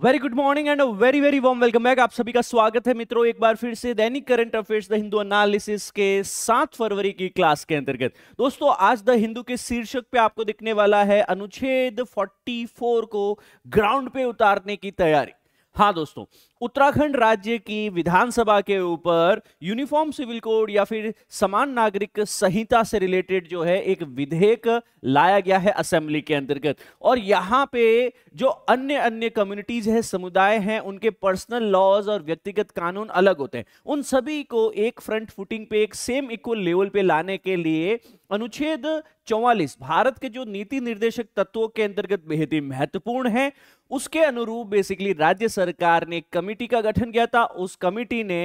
Very good morning and very very warm welcome back आप सभी का स्वागत है मित्रों एक बार फिर से दैनिक current affairs the Hindu analysis के सात फरवरी की क्लास के अंतर्गत दोस्तों आज द हिंदू के शीर्षक पे आपको दिखने वाला है अनुच्छेद 44 को ग्राउंड पे उतारने की तैयारी हाँ दोस्तों उत्तराखंड राज्य की विधानसभा के ऊपर यूनिफॉर्म सिविल कोड या फिर समान नागरिक संहिता से रिलेटेड जो है एक विधेयक लाया गया है असेंबली के अंतर्गत और यहाँ पे जो अन्य अन्य कम्युनिटीज है समुदाय हैं उनके पर्सनल लॉज और व्यक्तिगत कानून अलग होते हैं उन सभी को एक फ्रंट फुटिंग पे एक सेम इक्वल लेवल पे लाने के लिए अनुच्छेद चौवालीस भारत के जो नीति निर्देशक तत्वों के अंतर्गत बेहद ही महत्वपूर्ण है उसके अनुरूप बेसिकली राज्य सरकार ने कमिटी का गठन किया था उस कमिटी ने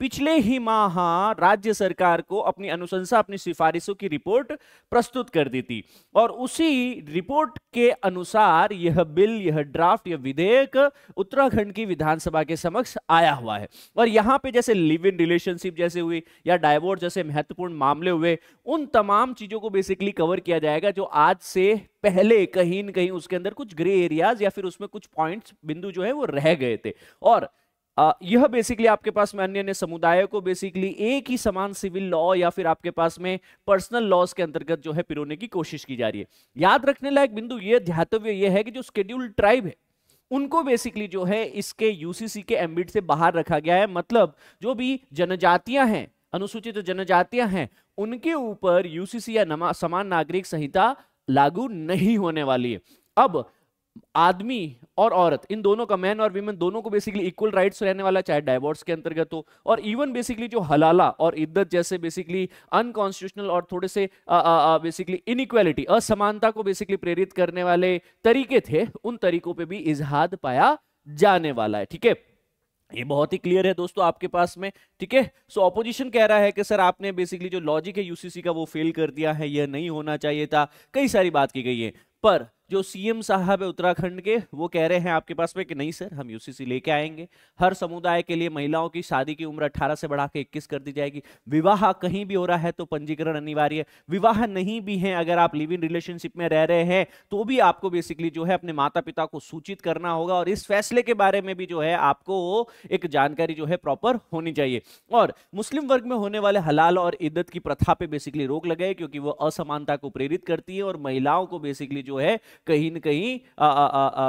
पिछले ही माह राज्य सरकार को अपनी अनुशंसा अपनी सिफारिशों की रिपोर्ट प्रस्तुत कर दी थी और उसी रिपोर्ट के अनुसार यह बिल यह ड्राफ्ट यह विधेयक उत्तराखंड की विधानसभा के समक्ष आया हुआ है और यहां पे जैसे लिव इन रिलेशनशिप जैसे हुई या डायवोर्स जैसे महत्वपूर्ण मामले हुए उन तमाम चीजों को बेसिकली कवर किया जाएगा जो आज से पहले कहीं ना कहीं उसके अंदर कुछ ग्रे एरियाज या फिर उसमें कुछ पॉइंट्स बिंदु जो है वो रह गए थे और आ, यह बेसिकली आपके पास में अन्य अन्य समुदायों को बेसिकली एक ही समान सिविल लॉ या फिर आपके पास में पर्सनल लॉस के अंतर्गत जो है पिरोने की कोशिश की जा रही है याद रखने लायक बिंदु यह ध्यातव्य यह है कि जो स्केड्यूल ट्राइब है उनको बेसिकली जो है इसके यूसीसी के एम्बिट से बाहर रखा गया है मतलब जो भी जनजातियां हैं अनुसूचित जनजातियां हैं उनके ऊपर यूसीसी या समान नागरिक संहिता लागू नहीं होने वाली है अब आदमी और औरत इन दोनों का मैन और वीमेन दोनों को बेसिकली इक्वल राइट्स रहने वाला चाहे डाइवोर्स के अंतर्गत हो और इवन बेसिकली जो हलाला और इद्दत जैसे बेसिकली अनकॉन्स्टिट्यूशनल और थोड़े से बेसिकली इनइक्वालिटी असमानता को बेसिकली प्रेरित करने वाले तरीके थे उन तरीकों पे भी इजहाद पाया जाने वाला है ठीक है ये बहुत ही क्लियर है दोस्तों आपके पास में ठीक है सो ऑपोजिशन कह रहा है कि सर आपने बेसिकली जो लॉजिक है यूसीसी का वो फेल कर दिया है यह नहीं होना चाहिए था कई सारी बात की गई है पर जो सीएम साहब है उत्तराखंड के वो कह रहे हैं आपके पास में कि नहीं सर हम यूसीसी लेके आएंगे हर समुदाय के लिए महिलाओं की शादी की उम्र 18 से बढ़ा के इक्कीस कर दी जाएगी विवाह कहीं भी हो रहा है तो पंजीकरण अनिवार्य है विवाह नहीं भी है अगर आप लिव इन रिलेशनशिप में रह रहे हैं तो भी आपको बेसिकली जो है अपने माता पिता को सूचित करना होगा और इस फैसले के बारे में भी जो है आपको एक जानकारी जो है प्रॉपर होनी चाहिए और मुस्लिम वर्ग में होने वाले हलाल और इद्दत की प्रथा पे बेसिकली रोक लगे क्योंकि वो असमानता को प्रेरित करती है और महिलाओं को बेसिकली जो है कहीं ना कहीं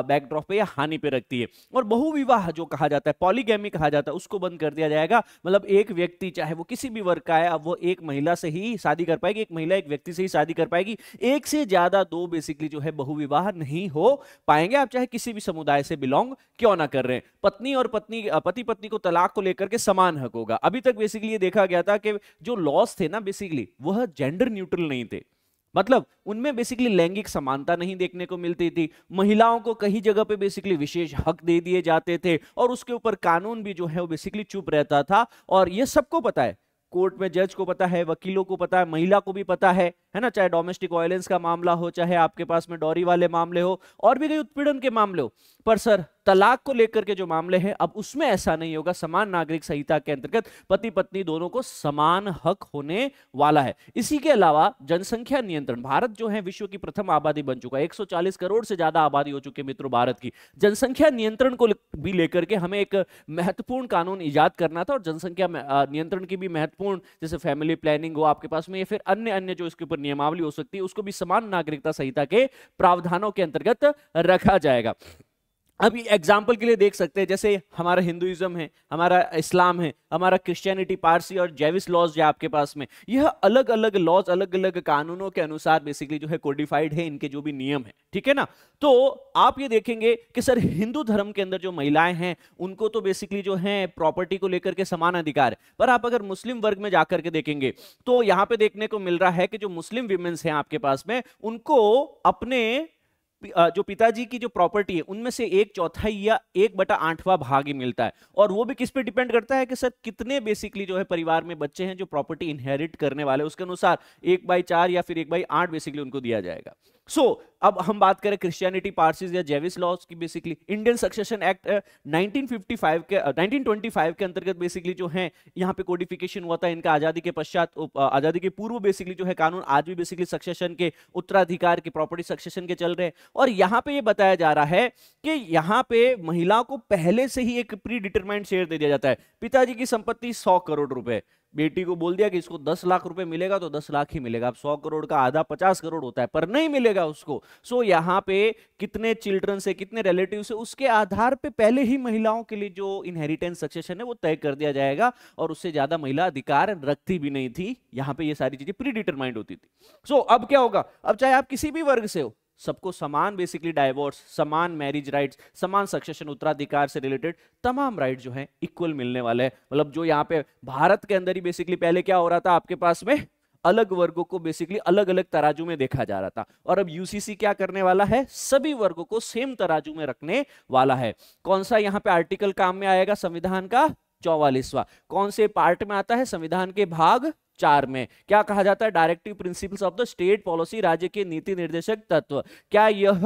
बैकड्रॉप पे या हानि पे रखती है और बहुविवाह जो कहा जाता है पॉलीगेमी कहा जाता है उसको बंद कर दिया जाएगा मतलब एक व्यक्ति चाहे वो किसी भी वर्ग का है अब वो एक महिला से ही शादी कर पाएगी एक महिला एक व्यक्ति से ही शादी कर पाएगी एक से ज्यादा दो बेसिकली जो है बहुविवाह नहीं हो पाएंगे आप चाहे किसी भी समुदाय से बिलोंग क्यों ना कर रहे हैं पत्नी और पत्नी पति पत्नी को तलाक को लेकर के समान हक होगा अभी तक बेसिकली ये देखा गया था कि जो लॉस थे ना बेसिकली वह जेंडर न्यूट्रल नहीं थे मतलब उनमें बेसिकली लैंगिक समानता नहीं देखने को मिलती थी महिलाओं को कहीं जगह पे बेसिकली विशेष हक दे दिए जाते थे और उसके ऊपर कानून भी जो है वो बेसिकली चुप रहता था और ये सबको पता है कोर्ट में जज को पता है वकीलों को पता है महिला को भी पता है है ना चाहे डोमेस्टिक वायलेंस का मामला हो चाहे आपके पास में डोरी वाले मामले हो और भी कई उत्पीड़न के मामले हो पर सर तलाक को लेकर के जो मामले हैं अब उसमें ऐसा नहीं होगा समान नागरिक संहिता के अंतर्गत पति पत्नी दोनों को समान हक होने वाला है इसी के अलावा जनसंख्या नियंत्रण भारत जो है विश्व की प्रथम आबादी बन चुका है एक करोड़ से ज्यादा आबादी हो चुकी है मित्रों भारत की जनसंख्या नियंत्रण को भी लेकर के हमें एक महत्वपूर्ण कानून ईजाद करना था और जनसंख्या नियंत्रण की भी महत्वपूर्ण जैसे फैमिली प्लानिंग हो आपके पास में या फिर अन्य अन्य जो इसके ऊपर नियमावली हो सकती है उसको भी समान नागरिकता संहिता के प्रावधानों के अंतर्गत रखा जाएगा अब एग्जाम्पल के लिए देख सकते हैं जैसे हमारा हिंदुइज्म है हमारा इस्लाम है हमारा क्रिश्चियनिटी पारसी और जैविस लॉज जो आपके पास में यह अलग अलग लॉज अलग अलग कानूनों के अनुसार बेसिकली जो है कोडिफाइड है इनके जो भी नियम है ठीक है ना तो आप ये देखेंगे कि सर हिंदू धर्म के अंदर जो महिलाएं हैं उनको तो बेसिकली जो है प्रॉपर्टी को लेकर के समान अधिकार है पर आप अगर मुस्लिम वर्ग में जाकर के देखेंगे तो यहाँ पे देखने को मिल रहा है कि जो मुस्लिम वीमेन्स हैं आपके पास में उनको अपने जो पिताजी की जो प्रॉपर्टी है उनमें से एक चौथाई या एक बटा आठवा भाग ही मिलता है और वो भी किस पे डिपेंड करता है कि सर कितने बेसिकली जो है परिवार में बच्चे हैं जो प्रॉपर्टी इनहेरिट करने वाले उसके अनुसार एक बाई चार या फिर एक बाई आठ बेसिकली उनको दिया जाएगा सो so, अब हम बात करें क्रिश्चियनिटी पार्सिस या जेविस लॉस की बेसिकली इंडियन सक्सेशन एक्ट 1955 के 1925 uh, के अंतर्गत बेसिकली जो है यहाँ पे कोडिफिकेशन हुआ था इनका आजादी के पश्चात uh, आजादी के पूर्व बेसिकली जो है कानून आज भी बेसिकली सक्सेशन के उत्तराधिकार के प्रॉपर्टी सक्सेशन के चल रहे हैं और यहाँ पे ये यह बताया जा रहा है कि यहाँ पे महिलाओं को पहले से ही एक प्री डिटरमाइंड शेयर दे दिया जाता है पिताजी की संपत्ति सौ करोड़ रुपए बेटी को बोल दिया कि इसको दस लाख रुपए मिलेगा तो दस लाख ही मिलेगा अब सौ करोड़ का आधा पचास करोड़ होता है पर नहीं मिलेगा उसको सो so, यहाँ पे कितने चिल्ड्रन से कितने रिलेटिव से उसके आधार पे पहले ही महिलाओं के लिए जो इनहेरिटेंस सक्सेशन है वो तय कर दिया जाएगा और उससे ज्यादा महिला अधिकार रखती भी नहीं थी यहाँ पे ये सारी चीजें प्री होती थी सो so, अब क्या होगा अब चाहे आप किसी भी वर्ग से हो सबको समान बेसिकली डाइवोर्स समान मैरिज राइट्स समान सक्सेशन उत्तराधिकार से रिलेटेड तमाम राइट जो हैं इक्वल मिलने वाले हैं मतलब जो यहाँ पे भारत के अंदर ही बेसिकली पहले क्या हो रहा था आपके पास में अलग वर्गों को बेसिकली अलग अलग तराजू में देखा जा रहा था और अब यूसीसी क्या करने वाला है सभी वर्गों को सेम तराजू में रखने वाला है कौन सा यहाँ पे आर्टिकल काम में आएगा संविधान का चौवालीसवा कौन से पार्ट में आता है संविधान के भाग चार में क्या कहा जाता है directive principles of the state policy राज्य के नीति निर्देशक तत्व क्या यह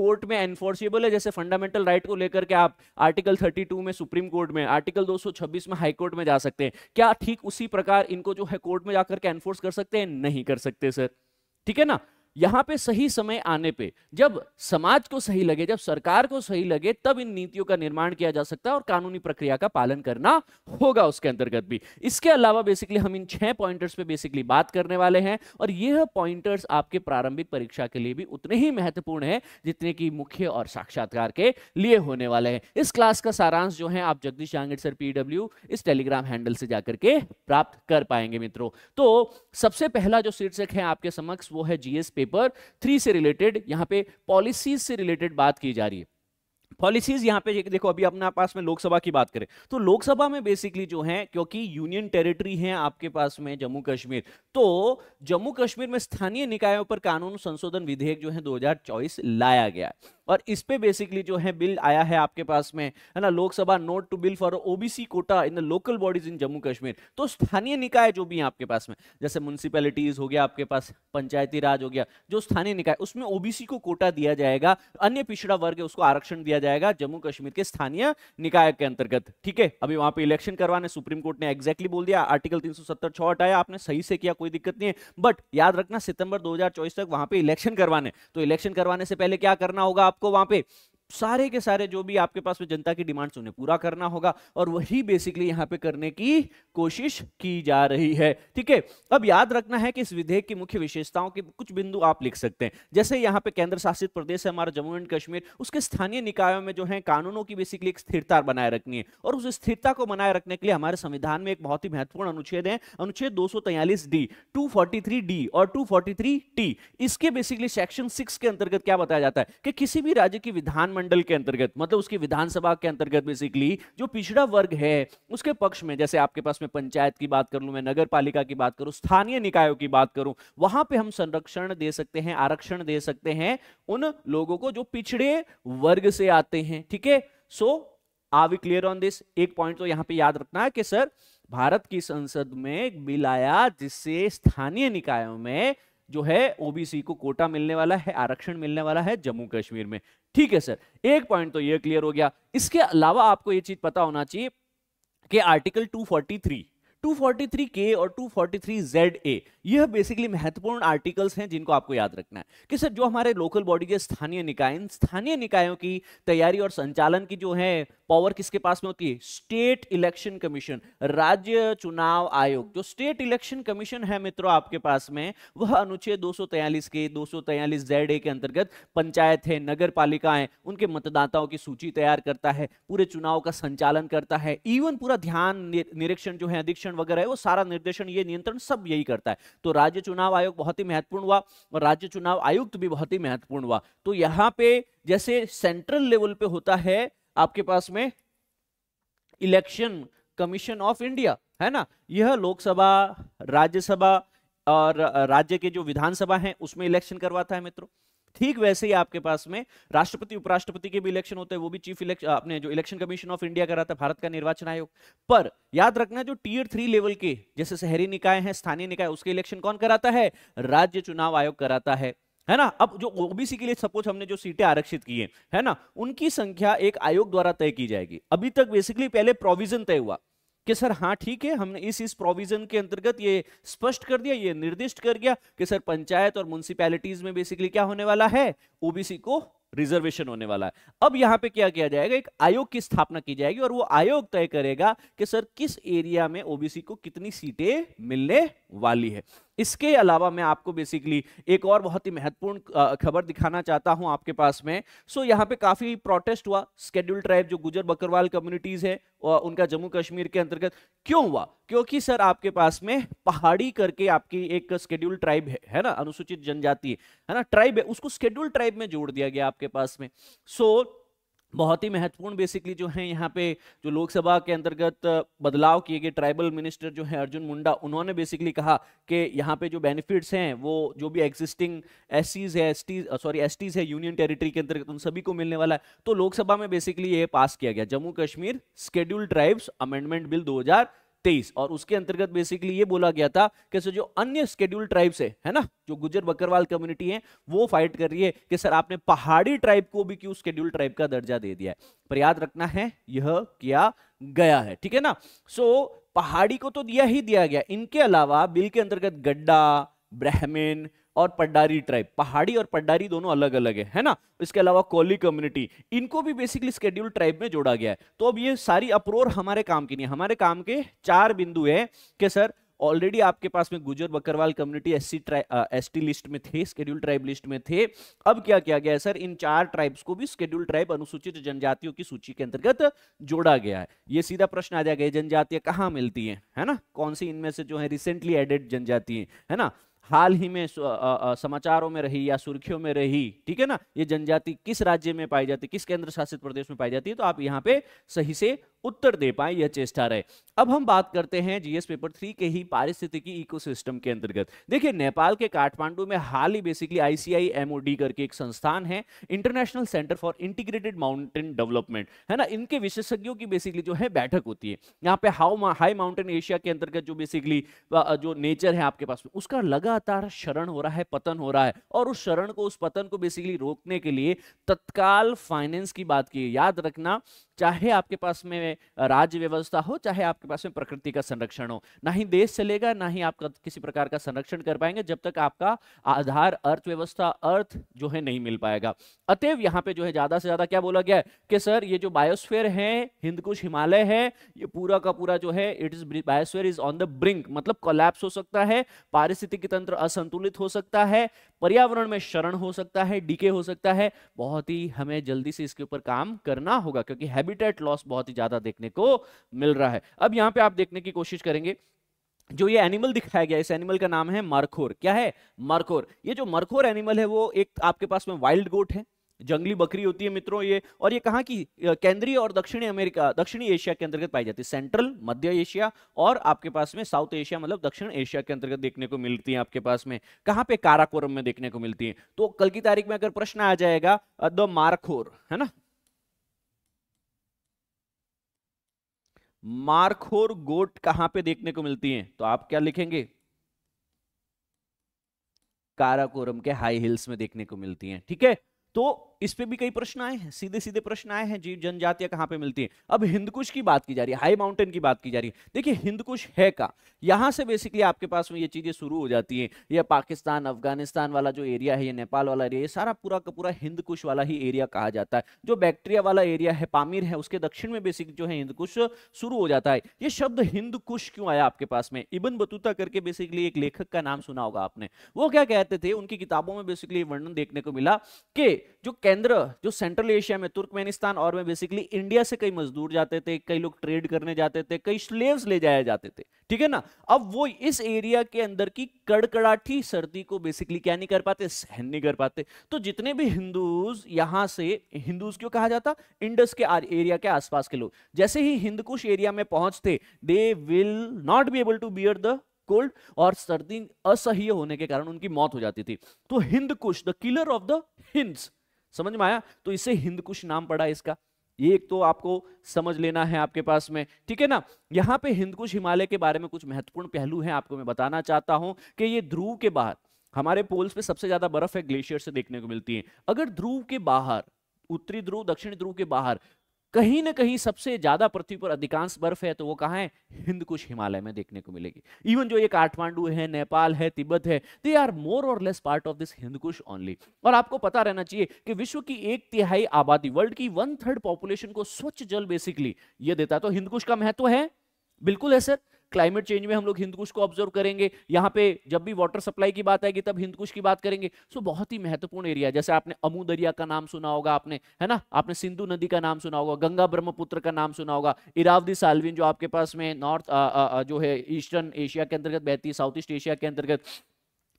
कोर्ट में एनफोर्सिबल है जैसे फंडामेंटल राइट को लेकर के आप आर्टिकल 32 में सुप्रीम कोर्ट में आर्टिकल 226 में हाई कोर्ट में जा सकते हैं क्या ठीक उसी प्रकार इनको जो है कोर्ट में जाकर के एनफोर्स कर सकते हैं नहीं कर सकते सर ठीक है ना यहां पे सही समय आने पे जब समाज को सही लगे जब सरकार को सही लगे तब इन नीतियों का निर्माण किया जा सकता है और कानूनी प्रक्रिया का पालन करना होगा उसके अंतर्गत भी इसके अलावा बेसिकली हम इन छह पॉइंटर्स पे बेसिकली बात करने वाले हैं और यह पॉइंटर्स आपके प्रारंभिक परीक्षा के लिए भी उतने ही महत्वपूर्ण है जितने की मुख्य और साक्षात्कार के लिए होने वाले हैं इस क्लास का सारांश जो है आप जगदीश जांगड़ सर पीडब्ल्यू इस टेलीग्राम हैंडल से जाकर के प्राप्त कर पाएंगे मित्रों तो सबसे पहला जो शीर्षक है आपके समक्ष वो है जीएसपी पेपर थ्री से रिलेटेड यहाँ पे पॉलिसीज से रिलेटेड बात की जा रही है पॉलिसीज यहाँ पे देखो अभी अपने पास में लोकसभा की बात करें तो लोकसभा में बेसिकली जो है क्योंकि यूनियन टेरिटरी है आपके पास में जम्मू कश्मीर तो जम्मू कश्मीर में स्थानीय निकायों पर कानून संशोधन विधेयक जो है 2024 लाया गया है और इस पे बेसिकली जो है बिल आया है आपके पास में है ना Lok Sabha nod to bill for OBC quota in the local bodies in Jammu Kashmir तो स्थानीय निकाय जो भी है आपके पास में जैसे म्यूनसिपैलिटीज हो गया आपके पास पंचायती राज हो गया जो स्थानीय निकाय उसमें ओबीसी को कोटा दिया जाएगा अन्य पिछड़ा वर्ग है उसको आरक्षण दिया जाएगा जम्मू कश्मीर के स्थानीय निकाय के अंतर्गत ठीक है अभी वहां पर इलेक्शन करवाने सुप्रीम कोर्ट ने एक्जैक्टली बोल दिया आर्टिकल तीन सौ हटाया आपने सही से किया कोई दिक्कत नहीं है बट याद रखना सितंबर दो तक वहां पर इलेक्शन करवाने तो इलेक्शन करवाने से पहले क्या करना होगा आप आपको वहां पे सारे के सारे जो भी आपके पास में जनता की डिमांड्स उन्हें पूरा करना होगा और वही बेसिकली यहाँ पे करने की कोशिश की जा रही है ठीक है अब याद रखना है कि इस विधेयक की मुख्य विशेषताओं के कुछ बिंदु आप लिख सकते हैं जैसे यहां पे केंद्र शासित प्रदेश है हमारा जम्मू एंड कश्मीर उसके स्थानीय निकायों में जो है कानूनों की बेसिकली एक स्थिरता बनाए रखनी है और उस स्थिरता को बनाए रखने के लिए हमारे संविधान में एक बहुत ही महत्वपूर्ण अनुच्छेद है अनुच्छेद दो डी टू डी और टू टी इसके बेसिकली सेक्शन सिक्स के अंतर्गत क्या बताया जाता है कि किसी भी राज्य की विधान मंडल के अंतर्गत मतलब उसकी विधानसभा के अंतर्गत बेसिकली जो पिछड़ा वर्ग है उसके पक्ष में जैसे आपके पास में पंचायत की बात कर लू मैं नगर पालिका की बात करूं स्थानीय निकायों की बात करूं वहां पे हम संरक्षण दे सकते हैं आरक्षण दे सकते हैं उन लोगों को जो पिछड़े वर्ग से आते हैं ठीक है so are we clear on this एक पॉइंट तो यहां पर याद रखना है कि सर भारत की संसद में एक बिल आया जिससे स्थानीय निकायों में जो है ओबीसी को कोटा मिलने वाला है आरक्षण मिलने वाला है जम्मू कश्मीर में ठीक है सर एक पॉइंट तो ये क्लियर हो गया इसके अलावा आपको ये चीज पता होना चाहिए कि आर्टिकल 243 के और फोर्टी ए यह बेसिकली महत्वपूर्ण आर्टिकल्स हैं जिनको आपको याद रखना है कि सर जो हमारे लोकल बॉडी के स्थानीय निकाय स्थानीय निकायों की तैयारी और संचालन की जो है पावर किसके पास में होती है स्टेट इलेक्शन कमीशन राज्य चुनाव आयोग जो स्टेट इलेक्शन कमीशन है मित्रों आपके पास में वह अनुच्छेद दो के दो जेड ए के अंतर्गत पंचायत है नगर पालिका है उनके मतदाताओं की सूची तैयार करता है पूरे चुनाव का संचालन करता है इवन पूरा ध्यान निरीक्षण जो है अधीक्षण वगैरह है वो सारा निर्देशन ये नियंत्रण सब यही करता है तो राज्य चुनाव आयोग बहुत ही महत्वपूर्ण हुआ और राज्य चुनाव आयुक्त भी बहुत ही महत्वपूर्ण हुआ तो यहाँ पे जैसे सेंट्रल लेवल पे होता है आपके पास में इलेक्शन कमीशन ऑफ इंडिया है ना यह लोकसभा राज्यसभा और राज्य के जो विधानसभा है उसमें इलेक्शन करवाता है मित्रों ठीक वैसे ही आपके पास में राष्ट्रपति उपराष्ट्रपति के भी इलेक्शन होते हैं वो भी चीफ इलेक्शन अपने जो इलेक्शन कमीशन ऑफ इंडिया कराता है भारत का निर्वाचन आयोग पर याद रखना जो टीयर थ्री लेवल के जैसे शहरी निकाय है स्थानीय निकाय उसके इलेक्शन कौन कराता है राज्य चुनाव आयोग कराता है है ना अब जो ओबीसी के लिए सपोज हमने जो सीटें आरक्षित की हैं है ना उनकी संख्या एक आयोग द्वारा तय की जाएगी अभी तक बेसिकली पहले प्रोविजन तय हुआ कि सर हाँ ठीक है हमने इस इस प्रोविजन के अंतर्गत ये स्पष्ट कर दिया ये निर्दिष्ट कर गया कि सर पंचायत और म्यूनसिपैलिटीज में बेसिकली क्या होने वाला है ओबीसी को रिजर्वेशन होने वाला है अब यहाँ पे क्या किया जाएगा एक आयोग की स्थापना की जाएगी और वो आयोग तय करेगा कि सर किस एरिया में ओबीसी को कितनी सीटें मिलने वाली है इसके अलावा मैं आपको बेसिकली एक और बहुत ही महत्वपूर्ण खबर दिखाना चाहता हूं आपके पास में सो यहाँ पे काफी प्रोटेस्ट हुआ स्केड्यूल ट्राइब जो गुजर बकरवाल कम्युनिटीज है उनका जम्मू कश्मीर के अंतर्गत क्यों हुआ क्योंकि सर आपके पास में पहाड़ी करके आपकी एक स्केड्यूल ट्राइब है है ना अनुसूचित जनजाति है ना ट्राइब है उसको स्केड्यूल ट्राइब में जोड़ दिया गया आपके पास में सो so, बहुत ही महत्वपूर्ण बेसिकली जो है यहाँ पे जो लोकसभा के अंतर्गत बदलाव किए गए ट्राइबल मिनिस्टर जो है अर्जुन मुंडा उन्होंने बेसिकली कहा कि यहाँ पे जो बेनिफिट्स हैं वो जो भी एग्जिस्टिंग एस है एस सॉरी एस है यूनियन टेरिटरी के अंतर्गत उन सभी को मिलने वाला है तो लोकसभा में बेसिकली ये पास किया गया Jammu Kashmir schedule tribes amendment bill दो तेईस और उसके अंतर्गत बेसिकली ये बोला गया था कि सर जो अन्य स्केड्यूल ट्राइब्स है है ना जो गुजर बकरवाल कम्युनिटी है वो फाइट कर रही है कि सर आपने पहाड़ी ट्राइब को भी क्यों स्केड्यूल ट्राइब का दर्जा दे दिया है पर याद रखना है यह किया गया है ठीक है ना सो so, पहाड़ी को तो दिया ही दिया गया इनके अलावा बिल के अंतर्गत गड्ढा ब्राह्मण और पड्डारी ट्राइब पहाड़ी और पड्डारी दोनों अलग अलग है है ना इसके अलावा कोली कम्युनिटी इनको भी बेसिकली स्केड्यूल ट्राइब में जोड़ा गया है तो अब ये सारी अप्रोर हमारे काम की नहीं हमारे काम के चार बिंदु है कि सर ऑलरेडी आपके पास में Gujjar Bakarwal community S C S T list में थे स्केड्यूल ट्राइब लिस्ट में थे अब क्या किया गया है सर इन चार ट्राइब्स को भी स्केड्यूल ट्राइब अनुसूचित जनजातियों की सूची के अंतर्गत जोड़ा गया है ये सीधा प्रश्न आ जाएगा जनजातियां कहाँ मिलती हैं है ना कौन सी इनमें से जो है रिसेंटली एडेड जनजाति है, है ना हाल ही में समाचारों में रही या सुर्खियों में रही ठीक है ना ये जनजाति किस राज्य में पाई जाती किस केंद्र शासित प्रदेश में पाई जाती है तो आप यहाँ पे सही से उत्तर दे पाए यह चेष्टा रहे अब हम बात करते हैं जीएस पेपर थ्री के ही पारिस्थितिकी इकोसिस्टम के अंतर्गत देखिए नेपाल के काठमांडू में हाल ही बेसिकली आईसीआई एमओडी करके एक संस्थान है international centre for integrated mountain development है ना इनके विशेषज्ञों की बेसिकली जो है बैठक होती है यहाँ पे हाउ हाई माउंटेन एशिया के अंतर्गत जो बेसिकली जो नेचर है आपके पास उसका लगातार शरण हो रहा है पतन हो रहा है और उस शरण को उस पतन को बेसिकली रोकने के लिए तत्काल फाइनेंस की बात की याद रखना चाहे आपके पास में में राज्य व्यवस्था हो चाहे आपके पास में प्रकृति का संरक्षण हो ना ही देश चलेगा ना ही आपका किसी प्रकार का संरक्षण कर पाएंगे जब तक आपका आधार अर्थव्यवस्था अर्थ जो है नहीं मिल पाएगा अतएव यहाँ पे जो है ज्यादा से ज्यादा क्या बोला गया कि सर ये जो बायोस्फेयर है हिंदकुश हिमालय है ये पूरा का पूरा जो है it is biosphere is on the brink मतलब कोलैप्स हो सकता है पारिस्थितिक तंत्र असंतुलित हो सकता है पर्यावरण में शरण हो सकता है डीके हो सकता है बहुत ही हमें जल्दी से इसके ऊपर काम करना होगा क्योंकि हैबिटेट लॉस बहुत ही ज्यादा ज्यादा देखने को मिल रहा है अब यहां पे आप देखने की कोशिश करेंगे जो ये एनिमल दिखाया गया इस एनिमल का नाम है मरखोर क्या है मरखोर ये जो मरखोर एनिमल है वो एक आपके पास में वाइल्ड गोट है जंगली बकरी होती है मित्रों ये और ये कहाँ की केंद्रीय और दक्षिणी अमेरिका दक्षिणी एशिया के अंतर्गत पाई जाती है सेंट्रल मध्य एशिया और आपके पास में साउथ एशिया मतलब दक्षिण एशिया के अंतर्गत देखने को मिलती है आपके पास में कहाँ पे काराकोरम में देखने को मिलती है तो कल की तारीख में अगर प्रश्न आ जाएगा द मारखोर है ना मार्खोर गोट कहां पे देखने को मिलती है तो आप क्या लिखेंगे काराकोरम के हाई हिल्स में देखने को मिलती है ठीक है तो इस पे भी कई प्रश्न आए हैं सीधे सीधे प्रश्न आए हैं जीव जनजातियां कहाँ पे मिलती है अब हिंदकुश की बात की जा रही है हाई माउंटेन की बात की जा रही है देखिए हिंदकुश है का यहाँ से बेसिकली आपके पास में ये चीजें शुरू हो जाती हैं यह पाकिस्तान अफगानिस्तान वाला जो एरिया है ये नेपाल वाला एरिया ये सारा पूरा का पूरा हिंदकुश वाला ही एरिया कहा जाता है जो बैक्टीरिया वाला एरिया है पामीर है उसके दक्षिण में बेसिकली जो है हिंदकुश शुरू हो जाता है ये शब्द हिंदकुश क्यों आया आपके पास में इबन बतूता करके बेसिकली एक लेखक का नाम सुना होगा आपने वो क्या कहते थे उनकी किताबों में बेसिकली वर्णन देखने को मिला कि जो केंद्र जो सेंट्रल एशिया में तुर्कमेनिस्तान और में बेसिकली इंडिया से कई मजदूर जाते थे कई लोग ट्रेड करने जाते थे कई स्लेव्स ले जाए जाते थे ठीक है ना अब वो इस एरिया के अंदर की कड़कड़ाठी सर्दी को बेसिकली क्या नहीं कर पाते सहन नहीं कर पाते तो जितने भी हिंदूज यहां से हिंदूज क्यों कहा जाता इंडस के एरिया के आसपास के लोग जैसे ही हिंदकुश एरिया में पहुंचते they will not be able to bear the cold और सर्दी असह्य होने के कारण उनकी मौत हो जाती थी तो Hindu Kush the killer of the Hindus समझ में आया तो इसे हिंद कुश नाम पड़ा इसका ये एक तो आपको समझ लेना है आपके पास में ठीक है ना यहाँ पे हिंदकुश हिमालय के बारे में कुछ महत्वपूर्ण पहलू हैं आपको मैं बताना चाहता हूं कि ये ध्रुव के बाहर हमारे पोल्स पे सबसे ज्यादा बर्फ है ग्लेशियर से देखने को मिलती है अगर ध्रुव के बाहर उत्तरी ध्रुव दक्षिणी ध्रुव के बाहर कहीं ना कहीं सबसे ज्यादा पृथ्वी पर अधिकांश बर्फ है तो वो कहा है हिंद कुश हिमालय में देखने को मिलेगी इवन जो ये काठमांडू है नेपाल है तिब्बत है दे आर मोर और less part of this Hindu Kush only और आपको पता रहना चाहिए कि विश्व की एक तिहाई आबादी वर्ल्ड की वन थर्ड पॉपुलेशन को स्वच्छ जल बेसिकली ये देता है तो हिंदकुश का महत्व है बिल्कुल है सर क्लाइमेट चेंज में हम लोग हिंदकुश को ऑब्जर्व करेंगे यहाँ पे जब भी वाटर सप्लाई की बात आएगी तब हिंदकुश की बात करेंगे सो बहुत ही महत्वपूर्ण एरिया जैसे आपने अमू दरिया का नाम सुना होगा आपने है ना आपने सिंधु नदी का नाम सुना होगा गंगा ब्रह्मपुत्र का नाम सुना होगा इरावदी सालविन जो आपके पास में नॉर्थ जो है ईस्टर्न एशिया के अंतर्गत बहती है साउथ ईस्ट एशिया के अंतर्गत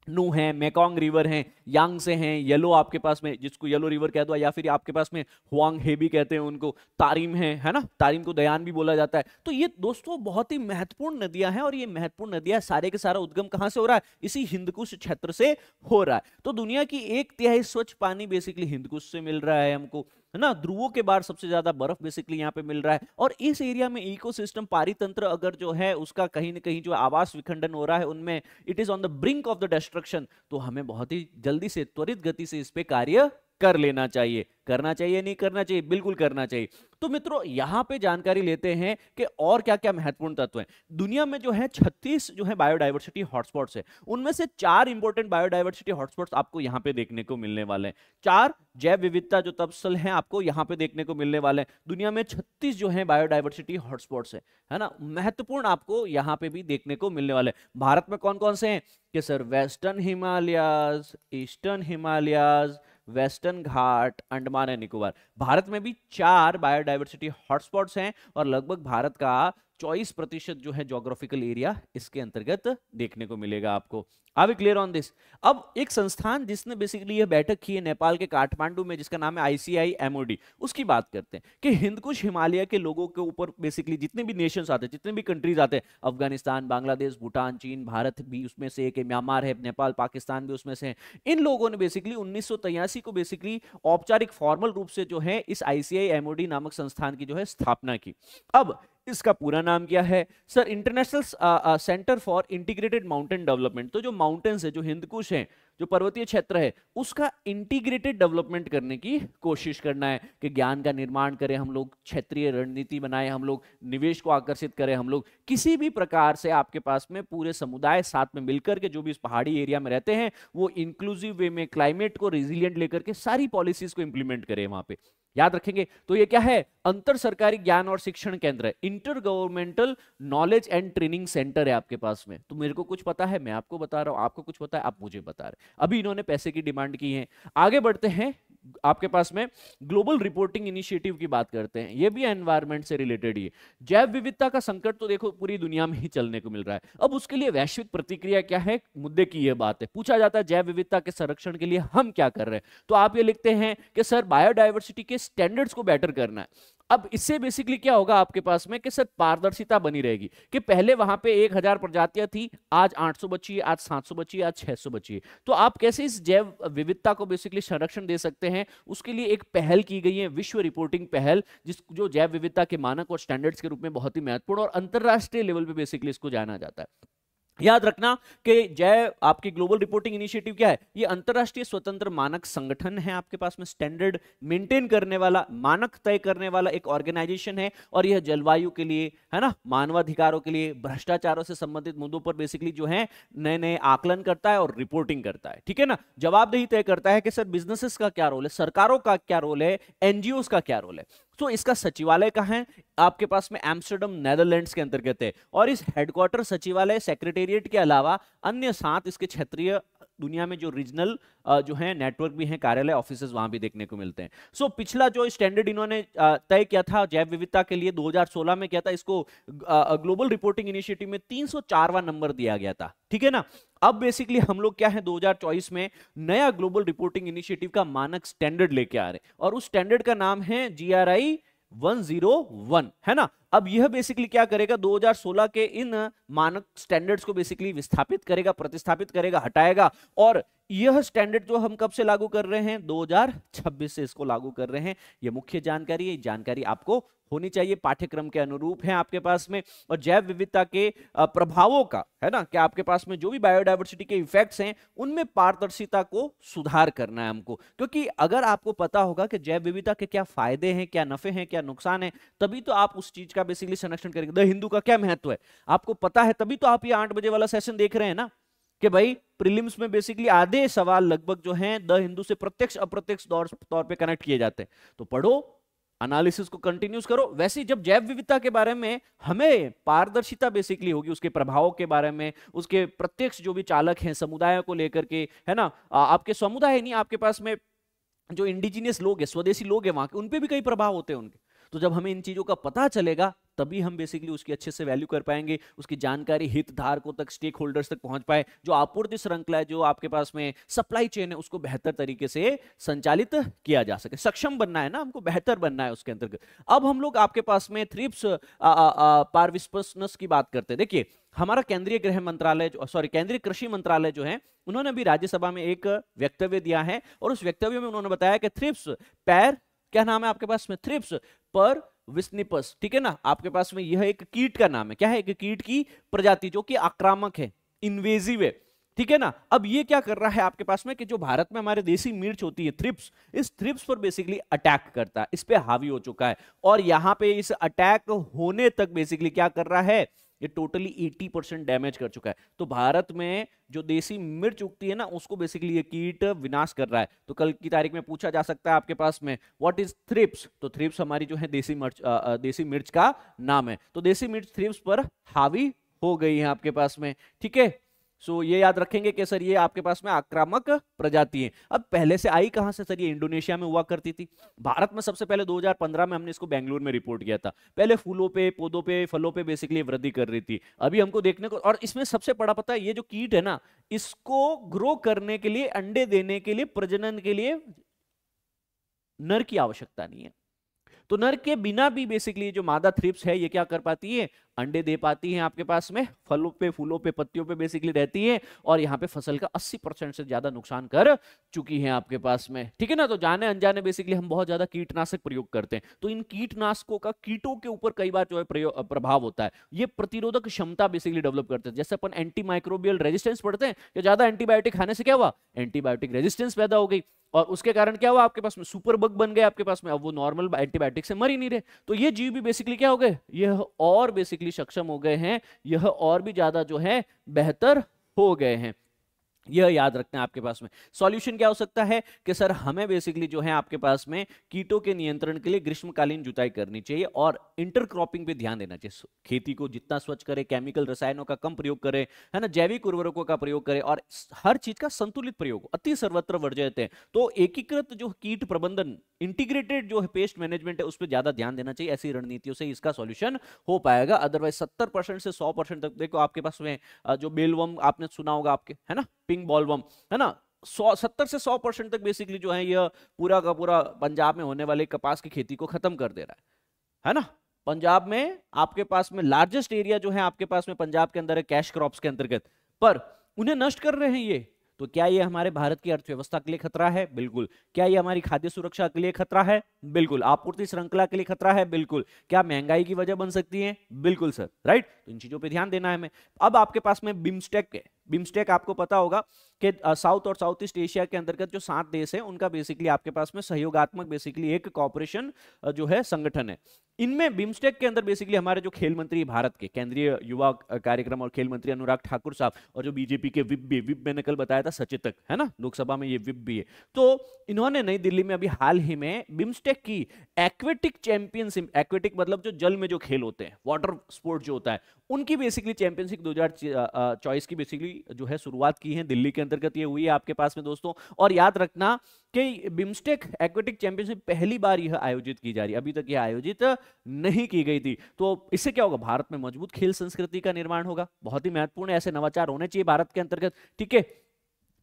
नू है मेकोंग रिवर है यांग से हैं येलो आपके पास में जिसको येलो रिवर कह दो या फिर आपके पास में हुआंग हे भी कहते हैं उनको तारीम है है ना तारीम को दयान भी बोला जाता है तो ये दोस्तों बहुत ही महत्वपूर्ण नदियां हैं और ये महत्वपूर्ण नदियां सारे के सारा उद्गम कहाँ से हो रहा है इसी हिंदकुश क्षेत्र से हो रहा है तो दुनिया की एक तिहाई स्वच्छ पानी बेसिकली हिंदकुश से मिल रहा है हमको है ना ध्रुवों के बाहर सबसे ज्यादा बर्फ बेसिकली यहाँ पे मिल रहा है और इस एरिया में इकोसिस्टम पारितंत्र अगर जो है उसका कहीं ना कहीं जो आवास विखंडन हो रहा है उनमें it is on the brink of the destruction तो हमें बहुत ही जल्दी से त्वरित गति से इस पे कार्य कर लेना चाहिए करना चाहिए नहीं करना चाहिए बिल्कुल करना चाहिए तो मित्रों यहां पे जानकारी लेते हैं कि और क्या क्या महत्वपूर्ण तत्व हैं दुनिया में जो है 36 जो है बायोडाइवर्सिटी हॉटस्पॉट्स है उनमें से चार इंपॉर्टेंट बायोडाइवर्सिटी हॉटस्पॉट्स आपको यहां पे देखने को मिलने वाले हैं चार जैव विविधता जो तपसल है आपको यहाँ पे देखने को मिलने वाले हैं दुनिया में छत्तीस जो है बायोडाइवर्सिटी हॉटस्पॉट्स है है ना महत्वपूर्ण आपको यहाँ पे भी देखने को मिलने वाले भारत में कौन कौन से हैं कि sir western Himalayas eastern Himalayas western घाट अंडमान एंड निकोबार भारत में भी चार बायोडाइवर्सिटी हॉटस्पॉट्स हैं और लगभग भारत का चौबीस प्रतिशत जो है जोग्राफिकल एरिया इसके अंतर्गत देखने को मिलेगा आपको आर क्लियर ऑन दिस अब एक संस्थान जिसने बेसिकली यह बैठक की है नेपाल के काठमांडू में जिसका नाम है आईसीआई एमओडी उसकी बात करते हैं कि हिंदकुश हिमालय के लोगों के ऊपर बेसिकली जितने भी नेशंस आते हैं जितने भी कंट्रीज आते हैं अफगानिस्तान बांग्लादेश भूटान चीन भारत भी उसमें से एक है म्यांमार है नेपाल पाकिस्तान भी उसमें से है इन लोगों ने बेसिकली उन्नीस को बेसिकली औपचारिक फॉर्मल रूप से जो है इस आईसीआई एमओडी नामक संस्थान की जो है स्थापना की अब इसका पूरा नाम क्या है sir international centre for integrated mountain development तो जो माउंटेन्स है जो हिंदकुश है जो पर्वतीय क्षेत्र है उसका इंटीग्रेटेड डेवलपमेंट करने की कोशिश करना है कि ज्ञान का निर्माण करें हम लोग क्षेत्रीय रणनीति बनाए हम लोग निवेश को आकर्षित करें हम लोग किसी भी प्रकार से आपके पास में पूरे समुदाय साथ में मिलकर के जो भी इस पहाड़ी एरिया में रहते हैं वो इंक्लूसिव वे में क्लाइमेट को रिजिलियंट लेकर के सारी पॉलिसीज को इंप्लीमेंट करें वहां पर याद रखेंगे तो ये क्या है अंतर सरकारी ज्ञान और शिक्षण केंद्र है intergovernmental knowledge and training centre है आपके पास में तो मेरे को कुछ पता है मैं आपको बता रहा हूं आपको कुछ पता है आप मुझे बता रहे अभी इन्होंने पैसे की डिमांड की है आगे बढ़ते हैं आपके पास में ग्लोबल रिपोर्टिंग इनिशिएटिव की बात करते हैं ये भी एनवायरमेंट से रिलेटेड ही जैव विविधता का संकट तो देखो पूरी दुनिया में ही चलने को मिल रहा है अब उसके लिए वैश्विक प्रतिक्रिया क्या है मुद्दे की यह बात है पूछा जाता है जैव विविधता के संरक्षण के लिए हम क्या कर रहे हैं तो आप ये लिखते हैं कि सर बायोडाइवर्सिटी के स्टैंडर्ड्स को बेटर करना है अब इससे बेसिकली क्या होगा आपके पास में कि सर पारदर्शिता बनी रहेगी कि पहले वहां पे एक हजार प्रजातियां थी आज 800 बची है आज 700 बची है आज 600 बची है तो आप कैसे इस जैव विविधता को बेसिकली संरक्षण दे सकते हैं उसके लिए एक पहल की गई है विश्व रिपोर्टिंग पहल जिस जो जैव विविधता के मानक और स्टैंडर्ड्स के रूप में बहुत ही महत्वपूर्ण और अंतर्राष्ट्रीय लेवल पर बेसिकली इसको जाना जाता है याद रखना कि जय आपकी ग्लोबल रिपोर्टिंग इनिशिएटिव क्या है ये अंतर्राष्ट्रीय स्वतंत्र मानक संगठन है आपके पास में स्टैंडर्ड मेंटेन करने वाला मानक तय करने वाला एक ऑर्गेनाइजेशन है और यह जलवायु के लिए है ना मानवाधिकारों के लिए भ्रष्टाचारों से संबंधित मुद्दों पर बेसिकली जो है नए नए आकलन करता है और रिपोर्टिंग करता है ठीक है ना जवाबदेही तय करता है कि सर बिजनेसिस का क्या रोल है सरकारों का क्या रोल है एनजीओ का क्या रोल है दोस्तों इसका सचिवालय कहा है आपके पास में एम्स्टर्डम नेदरलैंड्स के अंतर्गत है और इस हेडक्वार्टर सचिवालय सेक्रेटेरिएट के अलावा अन्य सात इसके क्षेत्रीय दुनिया में जो रीजनल जो है नेटवर्क भी हैं कार्यालय ऑफिस वहां भी देखने को मिलते हैं सो so, पिछला जो स्टैंडर्ड इन्होंने तय किया था जैव विविधता के लिए 2016 में किया था इसको ग्लोबल रिपोर्टिंग इनिशिएटिव में 304वां नंबर दिया गया था ठीक है ना अब बेसिकली हम लोग क्या है 2024 में नया ग्लोबल रिपोर्टिंग इनिशिएटिव का मानक स्टैंडर्ड लेके आ रहे और उस स्टैंडर्ड का नाम है जी 101 है ना अब यह बेसिकली क्या करेगा 2016 के इन मानक स्टैंडर्ड्स को बेसिकली विस्थापित करेगा प्रतिस्थापित करेगा हटाएगा और यह स्टैंडर्ड जो हम कब से लागू कर रहे हैं 2026 से इसको लागू कर रहे हैं यह मुख्य जानकारी है जानकारी आपको होनी चाहिए पाठ्यक्रम के अनुरूप है आपके पास में और जैव विविधता के प्रभावों का है ना कि आपके पास में जो भी बायोडाइवर्सिटी के इफेक्ट्स हैं उनमें पारदर्शिता को सुधार करना है हमको क्योंकि अगर आपको पता होगा कि जैव विविधता के क्या फायदे हैं क्या नफे हैं क्या नुकसान है तभी तो आप उस चीज का बेसिकली संरक्षण करेंगे द हिंदू का क्या महत्व है आपको पता है तभी तो आप ये आठ बजे वाला सेशन देख रहे हैं ना कि भाई प्रीलिम्स में बेसिकली आधे सवाल लगभग जो हैं द हिंदू से प्रत्यक्ष अप्रत्यक्ष तौर तौर पे कनेक्ट किए जाते हैं तो पढ़ो एनालिसिस को कंटिन्यूस करो वैसे जब जैव विविधता के बारे में हमें पारदर्शिता बेसिकली होगी उसके प्रभावों के बारे में उसके प्रत्यक्ष जो भी चालक हैं समुदायों को लेकर के है ना आपके समुदाय नहीं आपके पास में जो इंडिजिनियस लोग हैं स्वदेशी लोग हैं वहां के उनपे भी कई प्रभाव होते हैं उनके तो जब हमें इन चीजों का पता चलेगा तभी हम बेसिकली उसकी अच्छे से वैल्यू कर पाएंगे उसकी जानकारी हितधारकों तक स्टेक होल्डर्स तक पहुंच पाए जो आपूर्ति श्रृंखला है जो आपके पास में सप्लाई चेन है उसको बेहतर तरीके से संचालित किया जा सके सक्षम बनना है ना हमको बेहतर बनना है उसके अंतर्गत अब हम लोग आपके पास में थ्रिप्स पारविस्पनस की बात करते हैं देखिए हमारा केंद्रीय गृह मंत्रालय सॉरी केंद्रीय कृषि मंत्रालय जो है उन्होंने भी राज्यसभा में एक वक्तव्य दिया है और उस वक्तव्य में उन्होंने बताया कि थ्रिप्स पैर क्या नाम है आपके पास में थ्रिप्स पर विस्निपस ठीक है ना आपके पास में यह एक कीट का नाम है क्या है एक कीट की प्रजाति जो कि आक्रामक है इन्वेजिव है ठीक है ना अब ये क्या कर रहा है आपके पास में कि जो भारत में हमारे देसी मिर्च होती है थ्रिप्स इस थ्रिप्स पर बेसिकली अटैक करता है इस पर हावी हो चुका है और यहां पे इस अटैक होने तक बेसिकली क्या कर रहा है ये टोटली 80 परसेंट डैमेज कर चुका है तो भारत में जो देसी मिर्च उगती है ना उसको बेसिकली ये कीट विनाश कर रहा है तो कल की तारीख में पूछा जा सकता है आपके पास में व्हाट इज थ्रिप्स तो थ्रिप्स हमारी जो है देसी मिर्च देसी मिर्च का नाम है तो देसी मिर्च थ्रिप्स पर हावी हो गई है आपके पास में ठीक है सो ये याद रखेंगे कि सर ये आपके पास में आक्रामक प्रजाति है अब पहले से आई कहां से सर ये इंडोनेशिया में हुआ करती थी भारत में सबसे पहले 2015 में हमने इसको बेंगलुरु में रिपोर्ट किया था पहले फूलों पे पौधों पे फलों पे बेसिकली वृद्धि कर रही थी अभी हमको देखने को और इसमें सबसे बड़ा पता है ये जो कीट है ना इसको ग्रो करने के लिए अंडे देने के लिए प्रजनन के लिए नर की आवश्यकता नहीं है तो नर के बिना भी बेसिकली जो मादा थ्रिप्स है ये क्या कर पाती है अंडे दे पाती है आपके पास में फलों पे फूलों पे पत्तियों पे बेसिकली रहती है और यहाँ पे फसल का 80 परसेंट से ज्यादा नुकसान कर चुकी है आपके पास में ठीक है ना तो जाने अनजाने बेसिकली हम बहुत ज्यादा कीटनाशक प्रयोग करते हैं तो इन कीटनाशकों का कीटों के ऊपर कई बार जो है प्रभाव होता है ये प्रतिरोधक क्षमता बेसिकली डेवलप करते हैं जैसे अपन एंटी रेजिस्टेंस पढ़ते हैं ज्यादा एंटीबायोटिक खाने से क्या हुआ एंटीबायोटिक रेजिस्टेंस पैदा हो गई और उसके कारण क्या हुआ आपके पास में सुपर बग बन गए आपके पास में अब वो नॉर्मल एंटीबायोटिक से मर ही नहीं रहे तो ये जीव भी बेसिकली क्या हो गए यह और बेसिकली सक्षम हो गए हैं यह और भी ज्यादा जो है बेहतर हो गए हैं यह याद रखते हैं आपके पास में सॉल्यूशन क्या हो सकता है कि सर हमें बेसिकली जो है आपके पास में कीटों के नियंत्रण के लिए ग्रीष्मकालीन जुताई करनी चाहिए और इंटरक्रॉपिंग पे ध्यान देना चाहिए खेती को जितना स्वच्छ करे केमिकल रसायनों का कम प्रयोग करे है ना जैविक उर्वरकों का प्रयोग करे और हर चीज का संतुलित प्रयोग अति सर्वत्र वर्जित है तो एकीकृत जो कीट प्रबंधन इंटीग्रेटेड जो है पेस्ट मैनेजमेंट है उस पर ज्यादा ध्यान देना चाहिए ऐसी रणनीतियों से इसका सोल्यूशन हो पाएगा अदरवाइज सत्तर से सौ तक देखो आपके पास में जो बेलवम आपने सुना होगा आपके है ना पिंक बॉलबम है ना सौ सत्तर से सौ परसेंट तक बेसिकली जो है यह पूरा का पूरा पंजाब में होने वाले कपास की खेती को खत्म कर दे रहा है है ना पंजाब में आपके पास में लार्जेस्ट एरिया जो है आपके पास में पंजाब के अंदर है कैश क्रॉप्स के अंतर्गत पर उन्हें नष्ट कर रहे हैं ये तो क्या ये हमारे भारत की अर्थव्यवस्था के लिए खतरा है बिल्कुल क्या ये हमारी खाद्य सुरक्षा के लिए खतरा है बिल्कुल आपूर्ति श्रृंखला के लिए खतरा है बिल्कुल क्या महंगाई की वजह बन सकती है बिल्कुल सर राइट तो इन चीजों पर ध्यान देना है हमें अब आपके पास में बिम्स्टेक है बिम्स्टेक आपको पता होगा कि साउथ और साउथ ईस्ट एशिया के अंतर्गत जो सात देश हैं उनका बेसिकली आपके पास में सहयोगात्मक बेसिकली एक कॉपरेशन जो है संगठन है इनमें बिम्स्टेक के अंदर बेसिकली हमारे जो खेल मंत्री भारत के केंद्रीय युवा कार्यक्रम और खेल मंत्री अनुराग ठाकुर साहब और जो बीजेपी के विप भी विप मैंने कल बताया था सचेतक है ना लोकसभा में ये विप भी है तो इन्होंने नई दिल्ली में अभी हाल ही में बिम्स्टेक की एक्वेटिक चैंपियनशिप एक्वेटिक मतलब जो जल में जो खेल होते हैं वाटर स्पोर्ट जो होता है उनकी बेसिकली चैंपियनशिप दो की बेसिकली जो है शुरुआत की है दिल्ली के अंतर्गत ये हुई है आपके पास में दोस्तों और याद रखना कि बिम्स्टेक एक्वेटिक चैंपियनशिप पहली बार यह आयोजित की जा रही है अभी तक यह आयोजित नहीं की गई थी तो इससे क्या होगा भारत में मजबूत खेल संस्कृति का निर्माण होगा बहुत ही महत्वपूर्ण ऐसे नवाचार होने चाहिए भारत के अंतर्गत ठीक है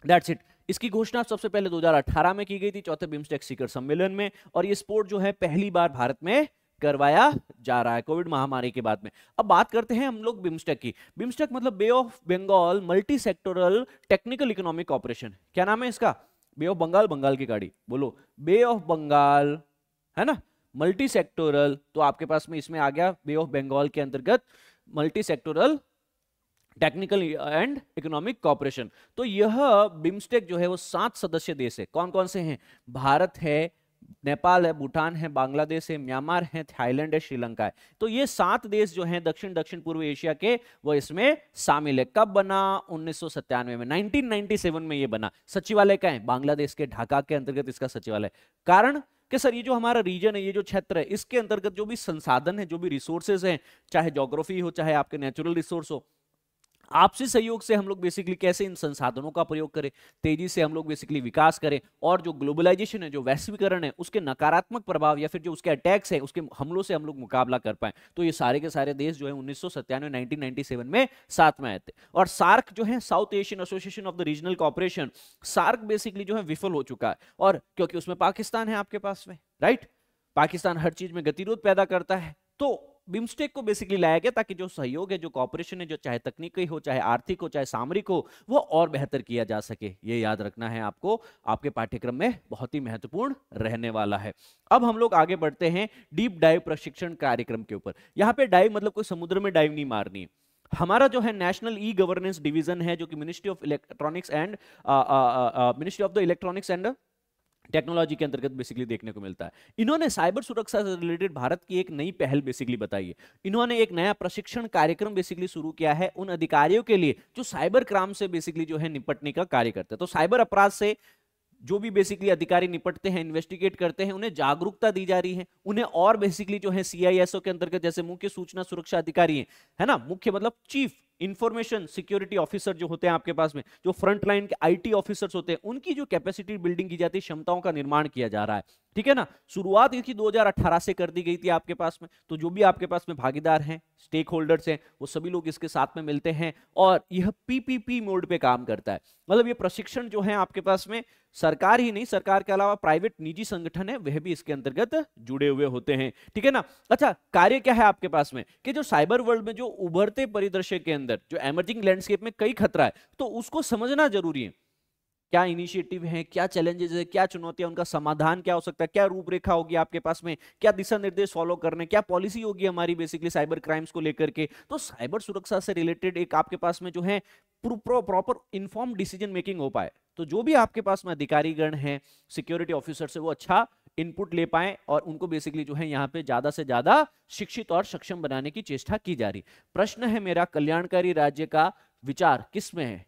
दैट्स इट इसकी घोषणा सबसे पहले 2018 में की गई थी चौथे बिम्स्टेक शिखर सम्मेलन में और ये स्पोर्ट जो है पहली बार भारत में करवाया जा रहा है कोविड महामारी के बाद में अब बात करते हैं हम लोग बिम्स्टेक की बिम्स्टेक मतलब bay of Bengal multi sectoral technical economic operation क्या नाम है इसका बे ऑफ बंगाल बंगाल की गाड़ी बोलो बे ऑफ बंगाल है ना मल्टी सेक्टोरल तो आपके पास में इसमें आ गया बे ऑफ बंगाल के अंतर्गत multi sectoral technical and economic cooperation तो यह बिम्स्टेक जो है वो सात सदस्य देश है कौन कौन से हैं भारत है नेपाल है भूटान है बांग्लादेश है म्यांमार है थाईलैंड है श्रीलंका है तो ये सात देश जो हैं दक्षिण दक्षिण पूर्व एशिया के वो इसमें शामिल है कब बना उन्नीस में 1997 में ये बना सचिवालय का है बांग्लादेश के ढाका के अंतर्गत इसका सचिवालय कारण कि सर ये जो हमारा रीजन है ये जो क्षेत्र है इसके अंतर्गत जो भी संसाधन है जो भी रिसोर्सेज है चाहे जोग्राफी हो चाहे आपके नेचुरल रिसोर्स हो आपसी सहयोग से हम लोग बेसिकली कैसे इन संसाधनों का प्रयोग करें तेजी से हम लोग बेसिकली विकास करें और जो ग्लोबलाइजेशन है जो वैश्वीकरण है उसके नकारात्मक प्रभाव या फिर जो उसके अटैक्स है उसके हमलों से हम लोग मुकाबला कर पाए तो ये सारे के सारे देश जो है उन्नीस सौ में साथ में आए थे और सार्क जो है South Asian association of the regional cooperation SAARC basically जो है विफल हो चुका है और क्योंकि उसमें पाकिस्तान है आपके पास में राइट पाकिस्तान हर चीज में गतिरोध पैदा करता है तो बिम्स्टेक को बेसिकली लाया गया ताकि जो सहयोग है जो कॉपरेशन है जो चाहे तकनीकी हो चाहे आर्थिक हो चाहे सामरिक हो वो और बेहतर किया जा सके ये याद रखना है आपको आपके पाठ्यक्रम में बहुत ही महत्वपूर्ण रहने वाला है अब हम लोग आगे बढ़ते हैं डीप डाइव प्रशिक्षण कार्यक्रम के ऊपर यहाँ पे डाइव मतलब कोई समुद्र में डाइव नहीं मारनी हमारा जो है नेशनल ई गवर्नेंस डिवीजन है जो कि ministry of electronics and ministry of the electronics and technology के अंतर्गत बेसिकली देखने को मिलता है इन्होंने साइबर सुरक्षा से रिलेटेड भारत की एक नई पहल बेसिकली बताई है इन्होंने एक नया प्रशिक्षण कार्यक्रम बेसिकली शुरू किया है उन अधिकारियों के लिए जो साइबर क्राइम से बेसिकली जो है निपटने का कार्य करते हैं तो साइबर अपराध से जो भी बेसिकली अधिकारी निपटते हैं इन्वेस्टिगेट करते हैं उन्हें जागरूकता दी जा रही है उन्हें और बेसिकली जो है सीआईएसओ के अंतर्गत जैसे मुख्य सूचना सुरक्षा अधिकारी है, है ना मुख्य मतलब चीफ इंफॉर्मेशन सिक्योरिटी ऑफिसर जो होते हैं आपके पास में जो फ्रंट लाइन के आईटी ऑफिसर्स होते हैं उनकी जो कैपेसिटी बिल्डिंग की जाती है क्षमताओं का निर्माण किया जा रहा है ठीक है ना शुरुआत इसकी 2018 से कर दी गई थी आपके पास में तो जो भी आपके पास में भागीदार हैं स्टेक होल्डर्स हैं वो सभी लोग इसके साथ में मिलते हैं और यह पीपीपी मोड पे काम करता है मतलब ये प्रशिक्षण जो है आपके पास में सरकार ही नहीं सरकार के अलावा प्राइवेट निजी संगठन है वह भी इसके अंतर्गत जुड़े हुए होते हैं ठीक है ना अच्छा कार्य क्या है आपके पास में कि जो साइबर वर्ल्ड में जो उभरते परिदृश्य के अंदर जो एमर्जिंग लैंडस्केप में कई खतरा है तो उसको समझना जरूरी है क्या इनिशिएटिव है क्या चैलेंजेस है क्या चुनौतियां उनका समाधान क्या हो सकता है क्या रूपरेखा होगी आपके पास में क्या दिशा निर्देश फॉलो करने क्या पॉलिसी होगी हमारी बेसिकली साइबर क्राइम्स को लेकर के तो साइबर सुरक्षा से रिलेटेड एक आपके पास में जो है प्रॉपर इन्फॉर्म डिसीजन मेकिंग हो पाए तो जो भी आपके पास में अधिकारीगण है सिक्योरिटी ऑफिसर से वो अच्छा इनपुट ले पाए और उनको बेसिकली जो है यहाँ पे ज्यादा से ज्यादा शिक्षित और सक्षम बनाने की चेष्टा की जा रही प्रश्न है मेरा कल्याणकारी राज्य का विचार किस में है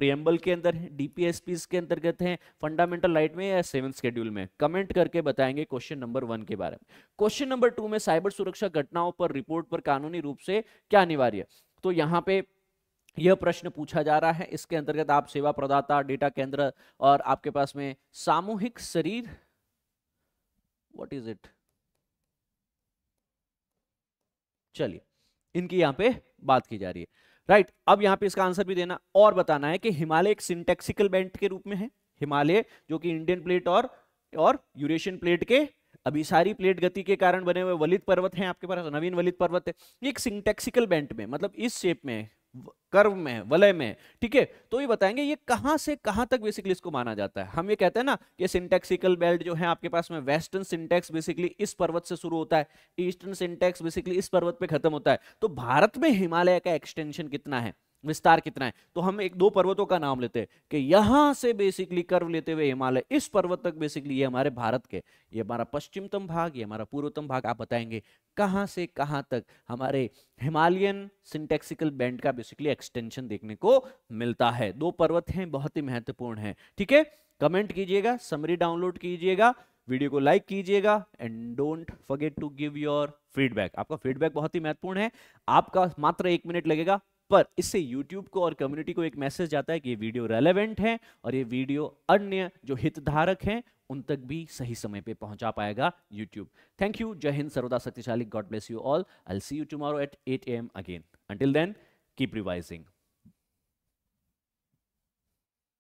प्रियम्बल के अंदर है डीपीएसपी के अंतर्गत है फंडामेंटल राइट में या सेवन स्केड्यूल में कमेंट करके बताएंगे क्वेश्चन नंबर वन के बारे में क्वेश्चन नंबर टू में साइबर सुरक्षा घटनाओं पर रिपोर्ट पर कानूनी रूप से क्या अनिवार्य तो यहाँ पे यह प्रश्न पूछा जा रहा है इसके अंतर्गत आप सेवा प्रदाता डेटा केंद्र और आपके पास में सामूहिक शरीर वट इज इट चलिए इनकी यहां पे बात की जा रही है राइट right, अब यहां पे इसका आंसर भी देना और बताना है कि हिमालय एक सिंटेक्सिकल बेंट के रूप में है हिमालय जो कि इंडियन प्लेट और और यूरेशियन प्लेट के अभी सारी प्लेट गति के कारण बने हुए वलित पर्वत हैं आपके पास नवीन वलित पर्वत है ये एक सिंटेक्सिकल बेंट में मतलब इस शेप में कर्व में वलय में ठीक है तो ये बताएंगे ये कहां से कहां तक बेसिकली इसको माना जाता है हम ये कहते हैं ना कि सिंटेक्सिकल बेल्ट जो है आपके पास में वेस्टर्न सिंटेक्स बेसिकली इस पर्वत से शुरू होता है ईस्टर्न सिंटेक्स बेसिकली इस पर्वत पे खत्म होता है तो भारत में हिमालय का एक्सटेंशन कितना है विस्तार कितना है तो हम एक दो पर्वतों का नाम लेते हैं कि यहां से बेसिकली कर्व लेते हुए हिमालय इस पर्वत तक बेसिकली ये हमारे भारत के ये हमारा पश्चिमतम भाग ये हमारा पूर्वतम भाग आप बताएंगे कहां से कहाँ तक हमारे हिमालयन सिंटेक्सिकल बैंड का बेसिकली एक्सटेंशन देखने को मिलता है दो पर्वत हैं बहुत ही महत्वपूर्ण है ठीक है कमेंट कीजिएगा समरी डाउनलोड कीजिएगा वीडियो को लाइक कीजिएगा and don't forget to give your feedback आपका फीडबैक बहुत ही महत्वपूर्ण है आपका मात्र एक मिनट लगेगा पर इससे YouTube को और कम्युनिटी को एक मैसेज जाता है कि ये वीडियो रेलेवेंट है और ये वीडियो अन्य जो हितधारक हैं उन तक भी सही समय पे पहुंचा पाएगा YouTube. थैंक यू जय हिंद सर्वदा शक्तिशाली God bless you all I see you tomorrow at 8 AM again until then keep revising